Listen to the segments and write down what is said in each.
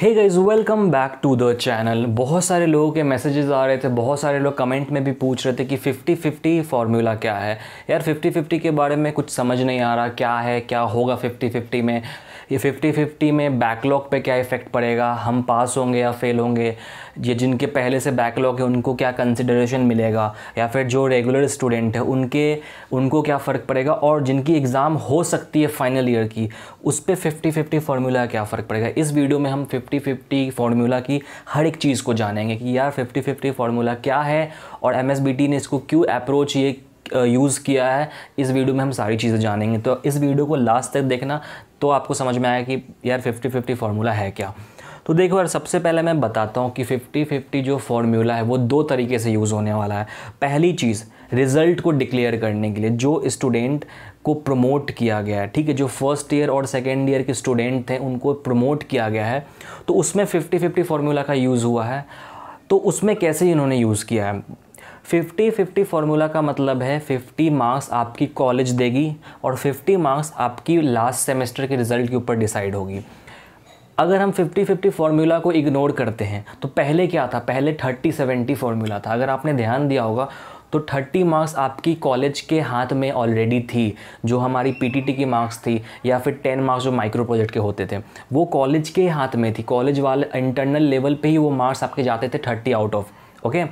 hey guys welcome back to the channel बहुत सारे लोगों के मैसेजेस आ रहे थे बहुत सारे लोग कमेंट में भी पूछ रहे थे कि 50-50 फार्मूला क्या है यार 50-50 के बारे में कुछ समझ नहीं आ रहा क्या है क्या होगा 50-50 में ये फिफ्टी फिफ्टी में बैकलॉग पे क्या इफ़ेक्ट पड़ेगा हम पास होंगे या फेल होंगे ये जिनके पहले से बैकलॉग है उनको क्या कंसिडरेशन मिलेगा या फिर जो रेगुलर स्टूडेंट है उनके उनको क्या फ़र्क पड़ेगा और जिनकी एग्ज़ाम हो सकती है फाइनल ईयर की उस पर फिफ्टी फिफ्टी फार्मूला क्या फ़र्क पड़ेगा इस वीडियो में हम फिफ्टी फिफ्टी फार्मूला की हर एक चीज़ को जानेंगे कि यार फिफ्टी फिफ्टी फार्मूला क्या है और एम ने इसको क्यों अप्रोच ये यूज़ किया है इस वीडियो में हम सारी चीज़ें जानेंगे तो इस वीडियो को लास्ट तक देखना तो आपको समझ में आया कि यार फिफ्टी फिफ्टी फार्मूला है क्या तो देखो यार सबसे पहले मैं बताता हूँ कि फिफ्टी फिफ्टी जो फार्मूला है वो दो तरीके से यूज़ होने वाला है पहली चीज़ रिज़ल्ट को डिक्लेयर करने के लिए जो स्टूडेंट को प्रमोट किया गया है ठीक है जो फर्स्ट ईयर और सेकेंड ईयर के स्टूडेंट थे उनको प्रमोट किया गया है तो उसमें फिफ्टी फिफ्टी फार्मूला का यूज़ हुआ है तो उसमें कैसे इन्होंने यूज़ किया है फिफ्टी फिफ्टी फार्मूला का मतलब है फिफ्टी मार्क्स आपकी कॉलेज देगी और फिफ्टी मार्क्स आपकी लास्ट सेमेस्टर के रिज़ल्ट के ऊपर डिसाइड होगी अगर हम 50 50 फार्मूला को इग्नोर करते हैं तो पहले क्या था पहले 30 70 फार्मूला था अगर आपने ध्यान दिया होगा तो 30 मार्क्स आपकी कॉलेज के हाथ में ऑलरेडी थी जो हमारी पीटीटी की मार्क्स थी या फिर 10 मार्क्स जो माइक्रो प्रोजेक्ट के होते थे वो कॉलेज के हाथ में थी कॉलेज वाले इंटरनल लेवल पे ही वो मार्क्स आपके जाते थे 30 आउट ऑफ ओके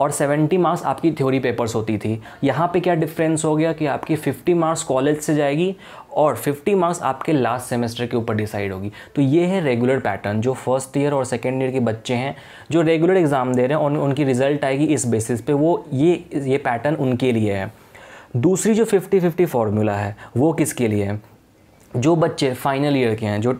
और 70 मार्क्स आपकी थ्योरी पेपर्स होती थी यहाँ पे क्या डिफरेंस हो गया कि आपकी 50 मार्क्स कॉलेज से जाएगी और 50 मार्क्स आपके लास्ट सेमेस्टर के ऊपर डिसाइड होगी तो ये है रेगुलर पैटर्न जो फर्स्ट ईयर और सेकेंड ईयर के बच्चे हैं जो रेगुलर एग्ज़ाम दे रहे हैं उन, उनकी रिज़ल्ट आएगी इस बेसिस पे वो ये ये पैटर्न उनके लिए है दूसरी जो 50-50 फार्मूला है वो किसके लिए है जो बच्चे फाइनल ईयर के हैं जो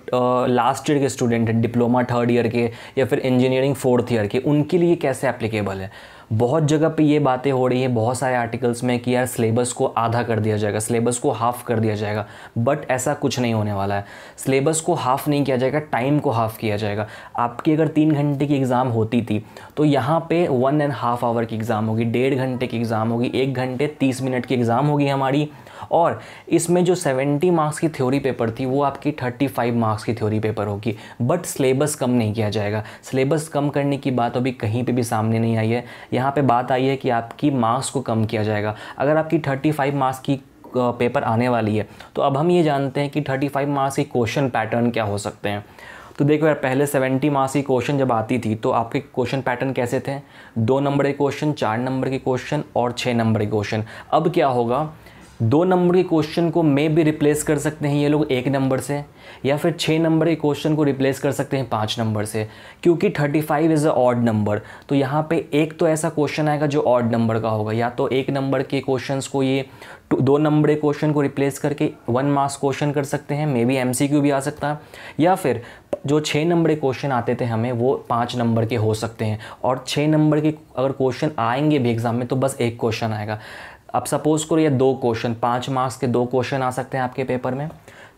लास्ट ईयर के स्टूडेंट हैं डिप्लोमा थर्ड ईयर के या फिर इंजीनियरिंग फोर्थ ईयर के उनके लिए कैसे एप्लीकेबल है बहुत जगह पे ये बातें हो रही है बहुत सारे आर्टिकल्स में कि यार सिलेबस को आधा कर दिया जाएगा सिलेबस को हाफ़ कर दिया जाएगा बट ऐसा कुछ नहीं होने वाला है सिलेबस को हाफ़ नहीं किया जाएगा टाइम को हाफ़ किया जाएगा आपकी अगर तीन घंटे की एग्ज़ाम होती थी तो यहाँ पे वन एंड हाफ़ आवर की एग्ज़ाम होगी डेढ़ घंटे की एग्ज़ाम होगी एक घंटे तीस मिनट की एग्ज़ाम होगी हमारी और इसमें जो 70 मार्क्स की थ्योरी पेपर थी वो आपकी 35 मार्क्स की थ्योरी पेपर होगी बट सिलेबस कम नहीं किया जाएगा सिलेबस कम करने की बात अभी कहीं पे भी सामने नहीं आई है यहाँ पे बात आई है कि आपकी मार्क्स को कम किया जाएगा अगर आपकी 35 मार्क्स की पेपर आने वाली है तो अब हम ये जानते हैं कि 35 मार्क्स के क्वेश्चन पैटर्न क्या हो सकते हैं तो देखो यार पहले 70 मार्क्स की क्वेश्चन जब आती थी तो आपके क्वेश्चन पैटर्न कैसे थे दो नंबर के क्वेश्चन चार नंबर के क्वेश्चन और छः नंबर के क्वेश्चन अब क्या होगा दो नंबर के क्वेश्चन को मे भी रिप्लेस कर सकते हैं ये लोग एक नंबर से या फिर छः नंबर के क्वेश्चन को रिप्लेस कर सकते हैं पाँच नंबर से क्योंकि thirty five is a odd number तो यहाँ पे एक तो ऐसा क्वेश्चन आएगा जो ऑड नंबर का होगा या तो एक नंबर के क्वेश्चन को ये दो नंबर के क्वेश्चन को रिप्लेस करके वन मार्क्स क्वेश्चन कर सकते हैं मे बी एम भी आ सकता है या फिर जो छः नंबर के क्वेश्चन आते थे हमें वो पाँच नंबर के हो सकते हैं और छः नंबर के अगर क्वेश्चन आएंगे भी एग्ज़ाम में तो बस एक क्वेश्चन आएगा अब सपोज़ करो ये दो क्वेश्चन पाँच मार्क्स के दो क्वेश्चन आ सकते हैं आपके पेपर में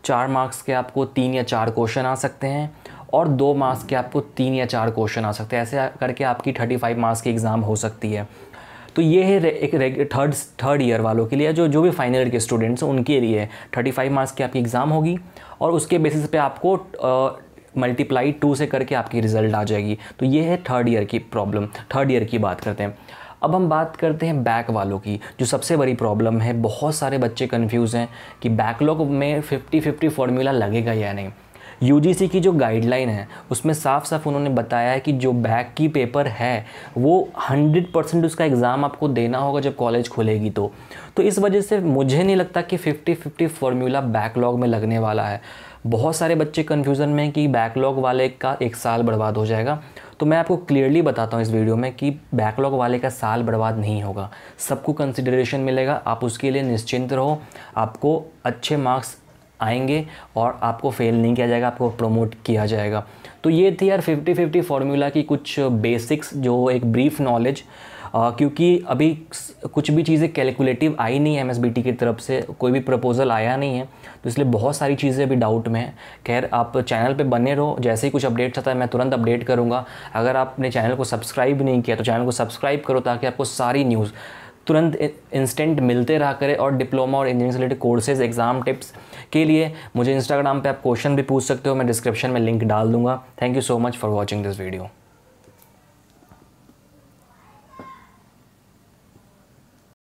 चार मार्क्स के आपको तीन या चार क्वेश्चन आ सकते हैं और दो मार्क्स के आपको तीन या चार क्वेश्चन आ सकते हैं ऐसे करके आपकी थर्टी फाइव मार्क्स की एग्ज़ाम हो सकती है तो ये है एक थर्ड थर्ड ईयर वालों के लिए जो जो भी फाइनल ईयर के स्टूडेंट्स हैं उनके लिए थर्टी फाइव मार्क्स की आपकी एग्ज़ाम होगी और उसके बेसिस पे आपको मल्टीप्लाई टू से करके आपकी रिज़ल्ट आ जाएगी तो ये है थर्ड ईयर की प्रॉब्लम थर्ड ईयर की बात करते हैं अब हम बात करते हैं बैक वालों की जो सबसे बड़ी प्रॉब्लम है बहुत सारे बच्चे कन्फ्यूज़ हैं कि बैकलॉग में फिफ्टी फिफ्टी फॉर्मूला लगेगा या नहीं यू की जो गाइडलाइन है उसमें साफ साफ उन्होंने बताया है कि जो बैक की पेपर है वो हंड्रेड परसेंट उसका एग्ज़ाम आपको देना होगा जब कॉलेज खुलेगी तो तो इस वजह से मुझे नहीं लगता कि 50-50 फॉर्मूला बैकलॉग में लगने वाला है बहुत सारे बच्चे कन्फ्यूज़न में कि बैकलॉग वाले का एक साल बर्बाद हो जाएगा तो मैं आपको क्लियरली बताता हूँ इस वीडियो में कि बैकलॉग वाले का साल बर्बाद नहीं होगा सबको कंसिडरेशन मिलेगा आप उसके लिए निश्चिंत रहो आपको अच्छे मार्क्स आएंगे और आपको फेल नहीं किया जाएगा आपको प्रमोट किया जाएगा तो ये थी यार फिफ्टी फिफ्टी फार्मूला की कुछ बेसिक्स जो एक ब्रीफ नॉलेज क्योंकि अभी कुछ भी चीज़ें कैलकुलेटिव आई नहीं है एम की तरफ से कोई भी प्रपोज़ल आया नहीं है तो इसलिए बहुत सारी चीज़ें अभी डाउट में हैं खैर आप चैनल पे बने रहो जैसे ही कुछ अपडेट्स आता है मैं तुरंत अपडेट करूँगा अगर आपने चैनल को सब्सक्राइब नहीं किया तो चैनल को सब्सक्राइब करो ताकि आपको सारी न्यूज़ तुरंत इंस्टेंट मिलते रहा करें और डिप्लोमा और इंजीनियरिंग से रिलेटेड कोर्सेज एग्जाम टिप्स के लिए मुझे इंस्टाग्राम पे आप क्वेश्चन भी पूछ सकते हो मैं डिस्क्रिप्शन में लिंक डाल दूंगा thank you so much for watching this video